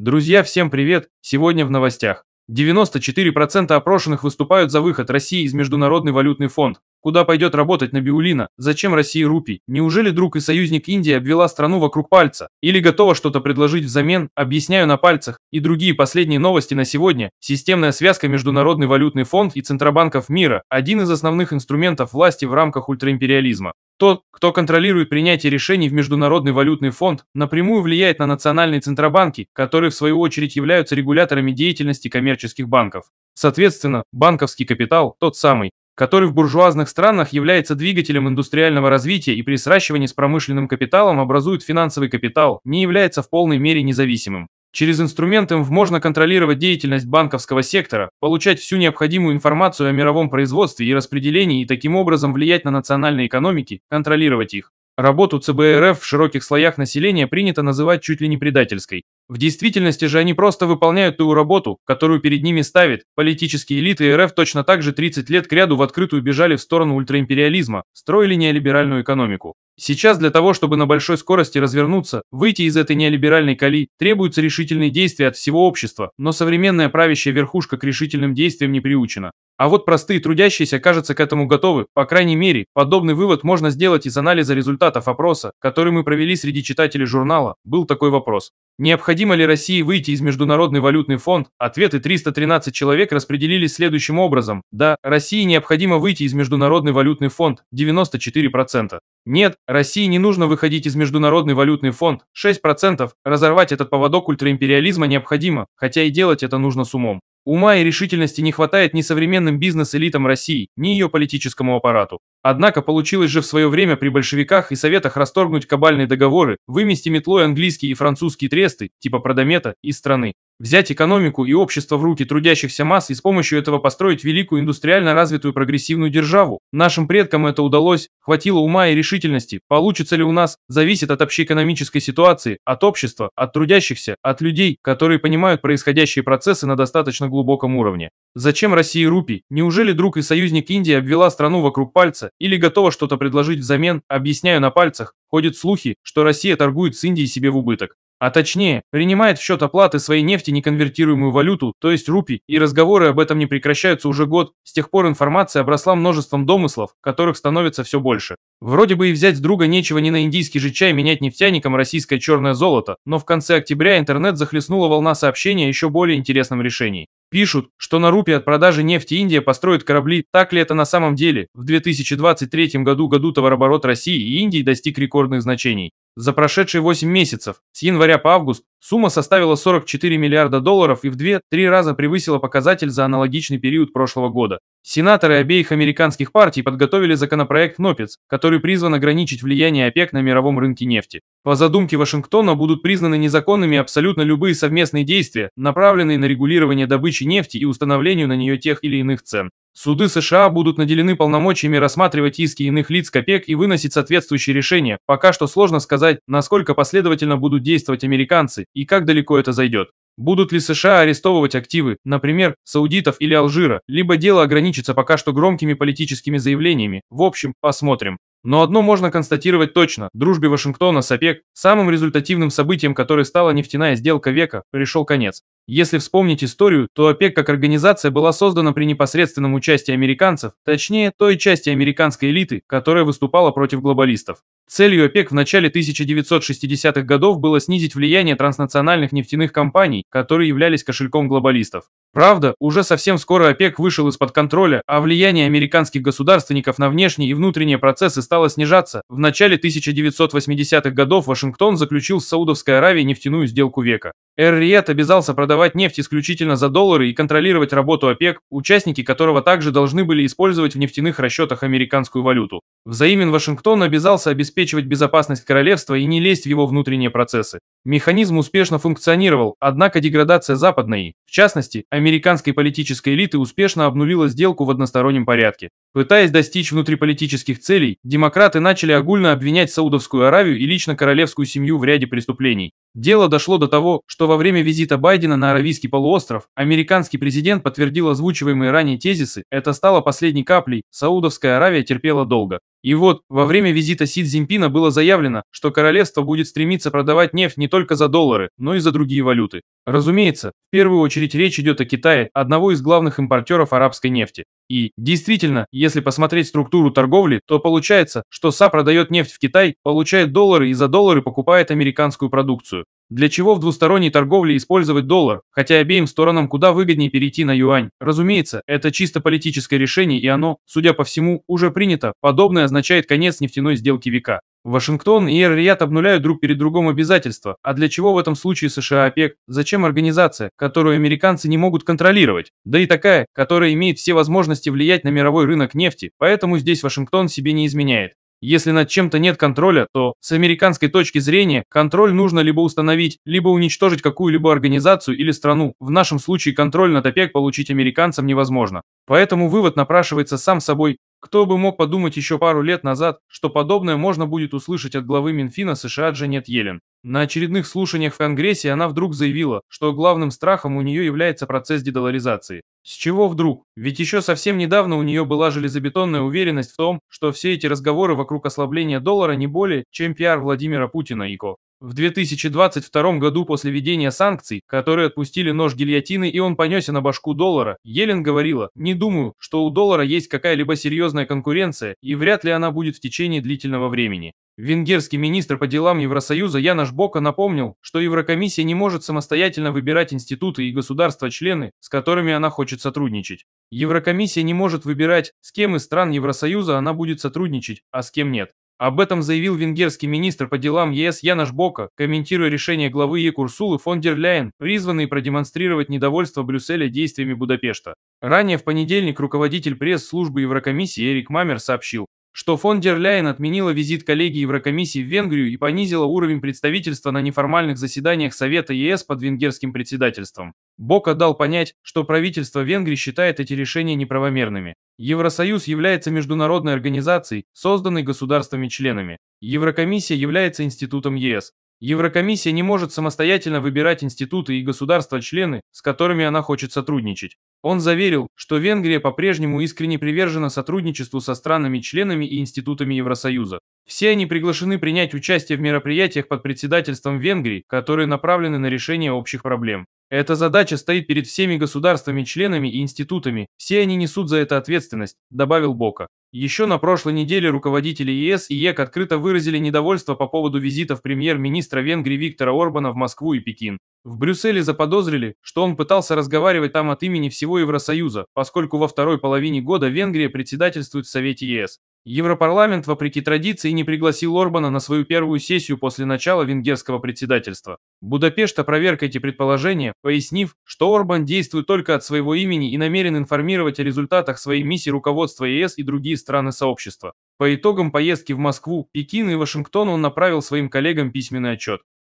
Друзья, всем привет! Сегодня в новостях. 94% опрошенных выступают за выход России из Международный валютный фонд. Куда пойдет работать на Набиулина? Зачем России рупий? Неужели друг и союзник Индии обвела страну вокруг пальца? Или готова что-то предложить взамен? Объясняю на пальцах. И другие последние новости на сегодня. Системная связка Международный валютный фонд и Центробанков мира – один из основных инструментов власти в рамках ультраимпериализма. Тот, кто контролирует принятие решений в Международный валютный фонд, напрямую влияет на национальные центробанки, которые в свою очередь являются регуляторами деятельности коммерческих банков. Соответственно, банковский капитал тот самый, который в буржуазных странах является двигателем индустриального развития и при сращивании с промышленным капиталом образует финансовый капитал, не является в полной мере независимым. Через инструмент МВ можно контролировать деятельность банковского сектора, получать всю необходимую информацию о мировом производстве и распределении и таким образом влиять на национальные экономики, контролировать их. Работу ЦБ РФ в широких слоях населения принято называть чуть ли не предательской. В действительности же они просто выполняют ту работу, которую перед ними ставит. Политические элиты РФ точно так же 30 лет кряду в открытую бежали в сторону ультраимпериализма, строили неолиберальную экономику. Сейчас для того, чтобы на большой скорости развернуться, выйти из этой неолиберальной коли, требуются решительные действия от всего общества, но современная правящая верхушка к решительным действиям не приучена. А вот простые трудящиеся, кажется, к этому готовы. По крайней мере, подобный вывод можно сделать из анализа результатов опроса, который мы провели среди читателей журнала. Был такой вопрос. Необходимо необходимо ли России выйти из Международный валютный фонд, ответы 313 человек распределились следующим образом. Да, России необходимо выйти из Международный валютный фонд, 94%. Нет, России не нужно выходить из Международный валютный фонд, 6%. Разорвать этот поводок ультраимпериализма необходимо, хотя и делать это нужно с умом. Ума и решительности не хватает ни современным бизнес-элитам России, ни ее политическому аппарату. Однако получилось же в свое время при большевиках и советах расторгнуть кабальные договоры, вымести метлой английские и французские тресты, типа Продомета, из страны взять экономику и общество в руки трудящихся масс и с помощью этого построить великую индустриально развитую прогрессивную державу. Нашим предкам это удалось, хватило ума и решительности. Получится ли у нас, зависит от общеэкономической ситуации, от общества, от трудящихся, от людей, которые понимают происходящие процессы на достаточно глубоком уровне. Зачем России рупий? Неужели друг и союзник Индии обвела страну вокруг пальца или готова что-то предложить взамен, объясняю на пальцах? Ходят слухи, что Россия торгует с Индией себе в убыток. А точнее, принимает в счет оплаты своей нефти неконвертируемую валюту, то есть рупий, и разговоры об этом не прекращаются уже год, с тех пор информация обросла множеством домыслов, которых становится все больше. Вроде бы и взять с друга нечего не на индийский же чай менять нефтяникам российское черное золото, но в конце октября интернет захлестнула волна сообщений о еще более интересном решении. Пишут, что на рупии от продажи нефти Индия построит корабли. Так ли это на самом деле? В 2023 году году товарооборот России и Индии достиг рекордных значений. За прошедшие 8 месяцев, с января по август, сумма составила 44 миллиарда долларов и в 2-3 раза превысила показатель за аналогичный период прошлого года. Сенаторы обеих американских партий подготовили законопроект НОПЕЦ, который призван ограничить влияние ОПЕК на мировом рынке нефти. По задумке Вашингтона будут признаны незаконными абсолютно любые совместные действия, направленные на регулирование добычи нефти и установлению на нее тех или иных цен. Суды США будут наделены полномочиями рассматривать иски иных лиц к ОПЕК и выносить соответствующие решения. Пока что сложно сказать, насколько последовательно будут действовать американцы и как далеко это зайдет. Будут ли США арестовывать активы, например, саудитов или Алжира, либо дело ограничится пока что громкими политическими заявлениями. В общем, посмотрим. Но одно можно констатировать точно. дружбе Вашингтона с ОПЕК самым результативным событием, которое стала нефтяная сделка века, пришел конец. Если вспомнить историю, то ОПЕК как организация была создана при непосредственном участии американцев, точнее, той части американской элиты, которая выступала против глобалистов. Целью ОПЕК в начале 1960-х годов было снизить влияние транснациональных нефтяных компаний, которые являлись кошельком глобалистов. Правда, уже совсем скоро ОПЕК вышел из-под контроля, а влияние американских государственников на внешние и внутренние процессы стала снижаться, в начале 1980-х годов Вашингтон заключил с Саудовской Аравией нефтяную сделку века. Эр-Риет обязался продавать нефть исключительно за доллары и контролировать работу ОПЕК, участники которого также должны были использовать в нефтяных расчетах американскую валюту. Взаимен Вашингтон обязался обеспечивать безопасность королевства и не лезть в его внутренние процессы. Механизм успешно функционировал, однако деградация западной, в частности, американской политической элиты успешно обнулила сделку в одностороннем порядке. Пытаясь достичь внутриполитических целей, демократы начали огульно обвинять Саудовскую Аравию и лично королевскую семью в ряде преступлений. Дело дошло до того, что во время визита Байдена на Аравийский полуостров американский президент подтвердил озвучиваемые ранее тезисы, это стало последней каплей, Саудовская Аравия терпела долго. И вот, во время визита Си Цзиньпина было заявлено, что королевство будет стремиться продавать нефть не только за доллары, но и за другие валюты. Разумеется, в первую очередь речь идет о Китае, одного из главных импортеров арабской нефти. И действительно, если посмотреть структуру торговли, то получается, что СА продает нефть в Китай, получает доллары и за доллары покупает американскую продукцию. Для чего в двусторонней торговле использовать доллар, хотя обеим сторонам куда выгоднее перейти на юань? Разумеется, это чисто политическое решение и оно, судя по всему, уже принято. Подобное означает конец нефтяной сделки века. Вашингтон и эр обнуляют друг перед другом обязательства, а для чего в этом случае США ОПЕК? Зачем организация, которую американцы не могут контролировать? Да и такая, которая имеет все возможности влиять на мировой рынок нефти, поэтому здесь Вашингтон себе не изменяет. Если над чем-то нет контроля, то, с американской точки зрения, контроль нужно либо установить, либо уничтожить какую-либо организацию или страну. В нашем случае контроль над ОПЕК получить американцам невозможно. Поэтому вывод напрашивается сам собой, кто бы мог подумать еще пару лет назад, что подобное можно будет услышать от главы Минфина США Джанет Йеллен. На очередных слушаниях в Конгрессе она вдруг заявила, что главным страхом у нее является процесс дедоларизации. С чего вдруг? Ведь еще совсем недавно у нее была железобетонная уверенность в том, что все эти разговоры вокруг ослабления доллара не более, чем пиар Владимира Путина и Ко. В 2022 году после введения санкций, которые отпустили нож гильотины и он понесся на башку доллара, Елен говорила, не думаю, что у доллара есть какая-либо серьезная конкуренция, и вряд ли она будет в течение длительного времени. Венгерский министр по делам Евросоюза Янаш Бока напомнил, что Еврокомиссия не может самостоятельно выбирать институты и государства-члены, с которыми она хочет сотрудничать. Еврокомиссия не может выбирать, с кем из стран Евросоюза она будет сотрудничать, а с кем нет. Об этом заявил венгерский министр по делам ЕС Янаш Бока, комментируя решение главы Екурсулы фон дер Ляйен, призванный продемонстрировать недовольство Брюсселя действиями Будапешта. Ранее в понедельник руководитель пресс-службы Еврокомиссии Эрик Мамер сообщил, что фон дер Ляйен отменила визит коллегии Еврокомиссии в Венгрию и понизила уровень представительства на неформальных заседаниях Совета ЕС под венгерским председательством. Бока дал понять, что правительство Венгрии считает эти решения неправомерными. Евросоюз является международной организацией, созданной государствами-членами. Еврокомиссия является институтом ЕС. Еврокомиссия не может самостоятельно выбирать институты и государства-члены, с которыми она хочет сотрудничать. Он заверил, что Венгрия по-прежнему искренне привержена сотрудничеству со странами-членами и институтами Евросоюза. Все они приглашены принять участие в мероприятиях под председательством Венгрии, которые направлены на решение общих проблем. Эта задача стоит перед всеми государствами-членами и институтами, все они несут за это ответственность, добавил Бока. Еще на прошлой неделе руководители ЕС и ЕК открыто выразили недовольство по поводу визитов премьер-министра Венгрии Виктора Орбана в Москву и Пекин. В Брюсселе заподозрили, что он пытался разговаривать там от имени всего Евросоюза, поскольку во второй половине года Венгрия председательствует в Совете ЕС. Европарламент, вопреки традиции, не пригласил Орбана на свою первую сессию после начала венгерского председательства. Будапешт опроверг эти предположения, пояснив, что Орбан действует только от своего имени и намерен информировать о результатах своей миссии руководства ЕС и другие страны сообщества. По итогам поездки в Москву, Пекин и Вашингтон он направил своим коллегам письменный отчет.